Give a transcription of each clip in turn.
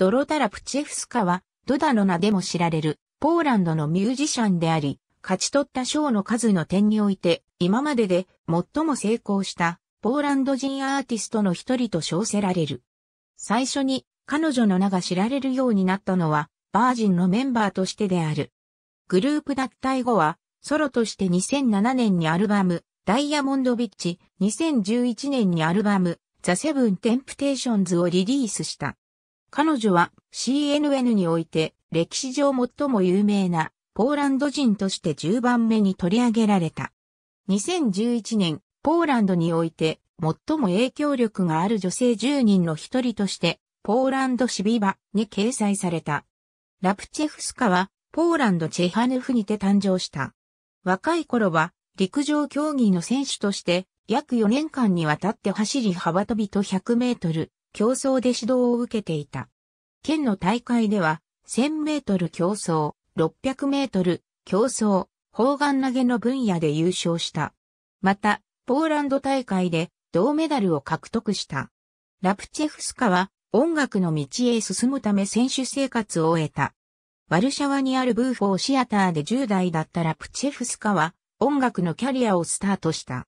ドロタラ・プチェフスカは、ドダの名でも知られる、ポーランドのミュージシャンであり、勝ち取った賞の数の点において、今までで最も成功したポーランド人アーティストの一人と称せられる。最初に彼女の名が知られるようになったのは、バージンのメンバーとしてである。グループ脱退後は、ソロとして2007年にアルバム、ダイヤモンドビッチ、2011年にアルバム、ザ・セブン・テンプテーションズをリリースした。彼女は CNN において歴史上最も有名なポーランド人として10番目に取り上げられた。2011年、ポーランドにおいて最も影響力がある女性10人の一人としてポーランドシビバに掲載された。ラプチェフスカはポーランドチェハヌフにて誕生した。若い頃は陸上競技の選手として約4年間にわたって走り幅跳びと100メートル、競争で指導を受けていた。県の大会では、1000メートル競争、600メートル競争、砲丸投げの分野で優勝した。また、ポーランド大会で銅メダルを獲得した。ラプチェフスカは音楽の道へ進むため選手生活を終えた。ワルシャワにあるブーフォーシアターで10代だったラプチェフスカは音楽のキャリアをスタートした。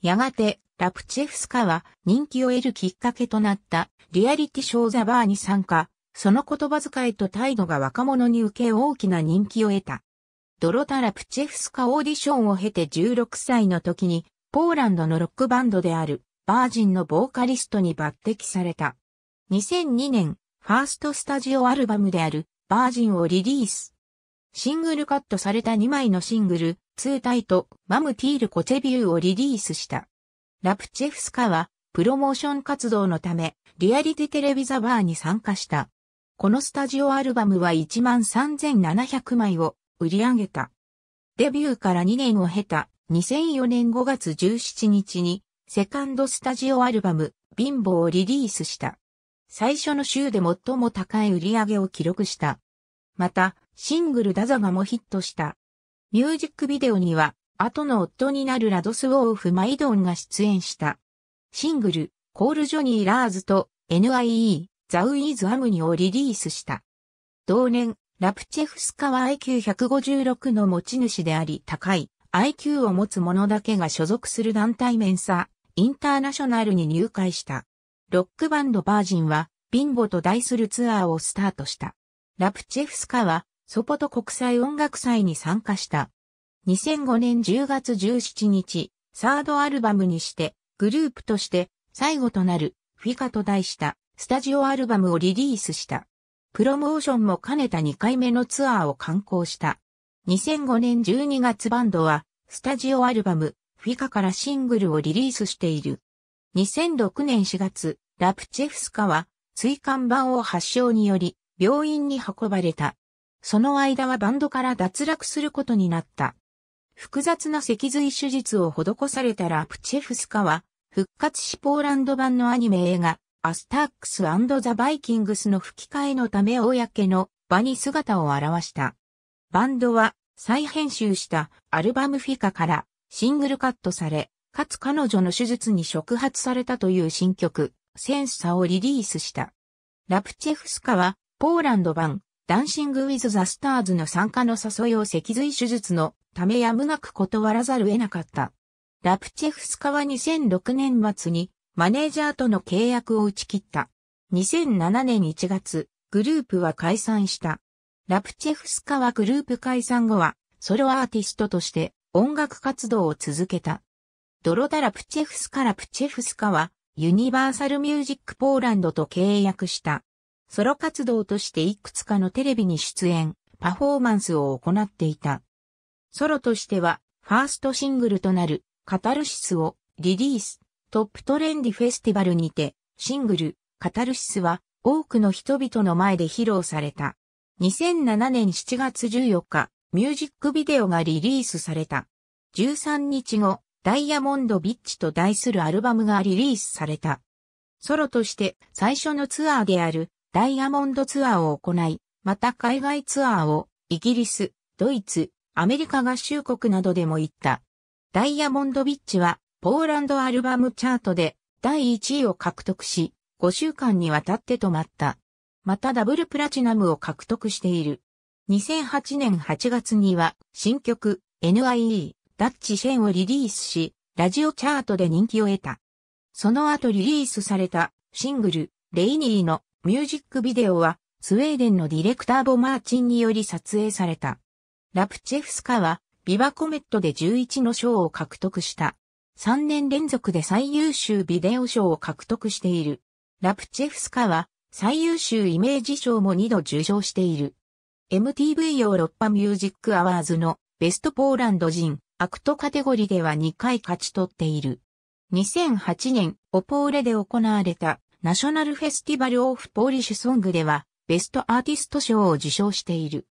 やがて、ラプチェフスカは人気を得るきっかけとなったリアリティショーザバーに参加、その言葉遣いと態度が若者に受け大きな人気を得た。ドロタ・ラプチェフスカオーディションを経て16歳の時に、ポーランドのロックバンドである、バージンのボーカリストに抜擢された。2002年、ファーストスタジオアルバムである、バージンをリリース。シングルカットされた2枚のシングル、2体とマムティール・コチェビューをリリースした。ラプチェフスカは、プロモーション活動のため、リアリティテレビザバーに参加した。このスタジオアルバムは13,700枚を売り上げた。デビューから2年を経た2004年5月17日に、セカンドスタジオアルバム、貧乏をリリースした。最初の週で最も高い売り上げを記録した。また、シングルダザガもヒットした。ミュージックビデオには、後の夫になるラドスウォーフ・マイドンが出演した。シングル、コール・ジョニー・ラーズと NIE、ザ・ウィーズ・アムニをリリースした。同年、ラプチェフスカは IQ156 の持ち主であり高い IQ を持つ者だけが所属する団体メンサ、インターナショナルに入会した。ロックバンドバージンは、ビンボと題するツアーをスタートした。ラプチェフスカは、ソポト国際音楽祭に参加した。2005年10月17日、サードアルバムにして、グループとして最後となるフィカと題したスタジオアルバムをリリースした。プロモーションも兼ねた2回目のツアーを刊行した。2005年12月バンドは、スタジオアルバム、フィカからシングルをリリースしている。2006年4月、ラプチェフスカは、椎間板を発症により、病院に運ばれた。その間はバンドから脱落することになった。複雑な脊髄手術を施されたラプチェフスカは、復活しポーランド版のアニメ映画、アスタックスザ・バイキングスの吹き替えのため公の場に姿を現した。バンドは再編集したアルバムフィカからシングルカットされ、かつ彼女の手術に触発されたという新曲、センサーをリリースした。ラプチェフスカはポーランド版ダンシング・ウィズ・ザ・スターズの参加の誘いを脊髄手術のためやむなく断らざる得なかった。ラプチェフスカは2006年末にマネージャーとの契約を打ち切った。2007年1月、グループは解散した。ラプチェフスカはグループ解散後はソロアーティストとして音楽活動を続けた。ドロダ・ラプチェフスカ・ラプチェフスカはユニバーサル・ミュージック・ポーランドと契約した。ソロ活動としていくつかのテレビに出演、パフォーマンスを行っていた。ソロとしては、ファーストシングルとなる、カタルシスをリリース、トップトレンディフェスティバルにて、シングル、カタルシスは多くの人々の前で披露された。2007年7月14日、ミュージックビデオがリリースされた。13日後、ダイヤモンドビッチと題するアルバムがリリースされた。ソロとして最初のツアーであるダイヤモンドツアーを行い、また海外ツアーをイギリス、ドイツ、アメリカ合衆国などでも行った。ダイヤモンドビッチはポーランドアルバムチャートで第1位を獲得し、5週間にわたって止まった。またダブルプラチナムを獲得している。2008年8月には新曲 NIE ダッチシェンをリリースし、ラジオチャートで人気を得た。その後リリースされたシングルレイニーのミュージックビデオはスウェーデンのディレクターボ・マーチンにより撮影された。ラプチェフスカはビバコメットで11の賞を獲得した。3年連続で最優秀ビデオ賞を獲得している。ラプチェフスカは最優秀イメージ賞も2度受賞している。MTV ヨーロッパミュージックアワーズのベストポーランド人アクトカテゴリでは2回勝ち取っている。2008年オポーレで行われたナショナルフェスティバルオフポーリッシュソングでは、ベストアーティスト賞を受賞している。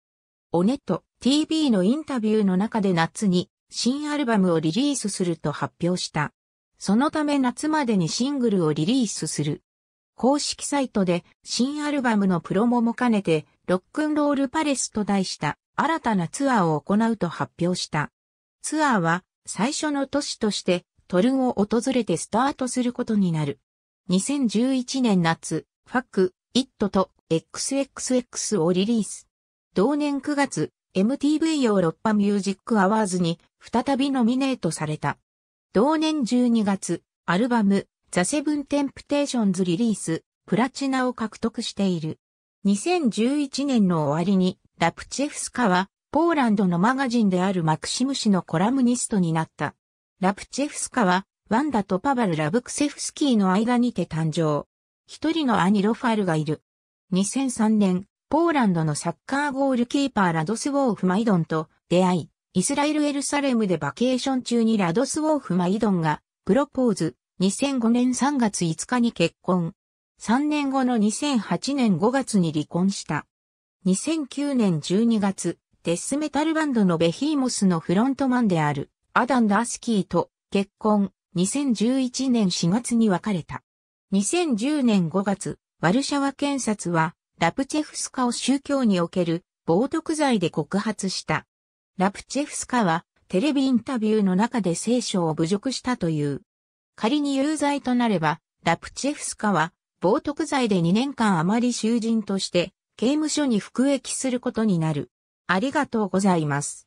オネット TV のインタビューの中で夏に新アルバムをリリースすると発表した。そのため夏までにシングルをリリースする。公式サイトで新アルバムのプロモも兼ねてロックンロールパレスと題した新たなツアーを行うと発表した。ツアーは最初の都市としてトルンを訪れてスタートすることになる。2011年夏、ファック、イットと XXX をリリース。同年9月、MTV ヨーロッパミュージックアワーズに再びノミネートされた。同年12月、アルバム、ザ・セブン・テンプテーションズリリース、プラチナを獲得している。2011年の終わりに、ラプチェフスカは、ポーランドのマガジンであるマクシム氏のコラムニストになった。ラプチェフスカは、ワンダとパバル・ラブクセフスキーの間にて誕生。一人の兄ロファルがいる。2003年、ポーランドのサッカーゴールキーパーラドスウォーフ・マイドンと出会い、イスラエル・エルサレムでバケーション中にラドスウォーフ・マイドンがプロポーズ、2005年3月5日に結婚。3年後の2008年5月に離婚した。2009年12月、デスメタルバンドのベヒーモスのフロントマンであるアダン・ダースキーと結婚。2011年4月に分かれた。2010年5月、ワルシャワ検察は、ラプチェフスカを宗教における冒涜罪で告発した。ラプチェフスカは、テレビインタビューの中で聖書を侮辱したという。仮に有罪となれば、ラプチェフスカは、冒涜罪で2年間余り囚人として、刑務所に服役することになる。ありがとうございます。